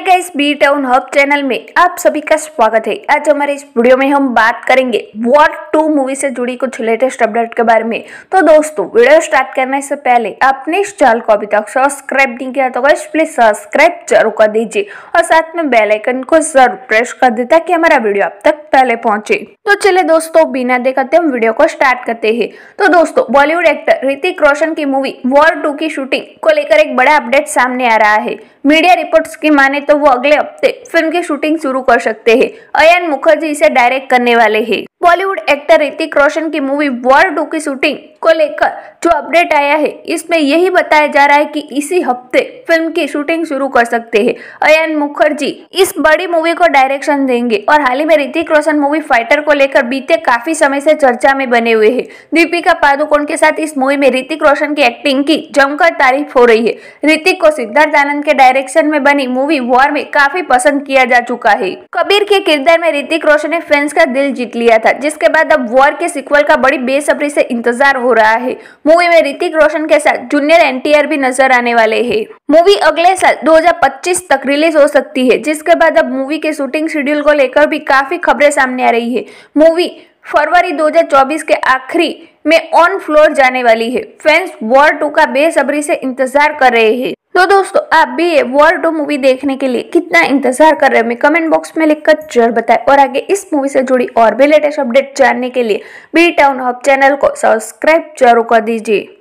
हाय guys B town hub channel में आप सभी का स्वागत है आज हमारे इस वीडियो में हम बात करेंगे वॉर टू मूवी से जुड़ी कुछ लेटेस्ट अपडेट के बारे में तो दोस्तों वीडियो स्टार्ट करने से पहले आपने इस चैनल को अभी तक सब्सक्राइब नहीं किया तो गाइस प्लीज सब्सक्राइब जरूर कर दीजिए और साथ में बेलाइकन को जरूर प्रेस कर दे ताकि हमारा वीडियो आप तक पहले पहुंचे तो चले दोस्तों बिना देखाते हम वीडियो को स्टार्ट करते हैं तो दोस्तों बॉलीवुड एक्टर ऋतिक रोशन की मूवी वॉर टू की शूटिंग को लेकर एक बड़ा अपडेट सामने आ रहा है मीडिया रिपोर्ट्स की माने तो वो अगले हफ्ते फिल्म की शूटिंग शुरू कर सकते हैं अयन मुखर्जी इसे डायरेक्ट करने वाले है बॉलीवुड एक्टर ऋतिक रोशन की मूवी वॉर टू की शूटिंग को लेकर जो अपडेट आया है इसमें यही बताया जा रहा है कि इसी हफ्ते फिल्म की शूटिंग शुरू कर सकते हैं अयन मुखर्जी इस बड़ी मूवी को डायरेक्शन देंगे और हाल ही में ऋतिक रोशन मूवी फाइटर को लेकर बीते काफी समय से चर्चा में बने हुए है दीपिका पादुकोण के साथ इस मूवी में ऋतिक रोशन की एक्टिंग की जमकर तारीफ हो रही है ऋतिक को सिद्धार्थ आनंद के डायरेक्शन में बनी मूवी वॉर में काफी पसंद किया जा चुका है कबीर के किरदार में ऋतिक रोशन ने फैंस का दिल जीत लिया था जिसके बाद अब वॉर के सिक्वल का बड़ी बेसब्री से इंतजार हो हो रहा है मूवी में ऋतिक रोशन के साथ जूनियर एनटीआर भी नजर आने वाले हैं मूवी अगले साल 2025 तक रिलीज हो सकती है जिसके बाद अब मूवी के शूटिंग शेड्यूल को लेकर भी काफी खबरें सामने आ रही है मूवी फरवरी 2024 के आखिरी में ऑन फ्लोर जाने वाली है फैंस वॉर टू का बेसब्री से इंतजार कर रहे हैं तो दोस्तों आप भी ये वॉर टू मूवी देखने के लिए कितना इंतजार कर रहे हैं कमेंट बॉक्स में लिखकर जरूर बताएं और आगे इस मूवी से जुड़ी और भी लेटेस्ट अपडेट जानने के लिए बी टाउन हब चैनल को सब्सक्राइब जरूर कर दीजिए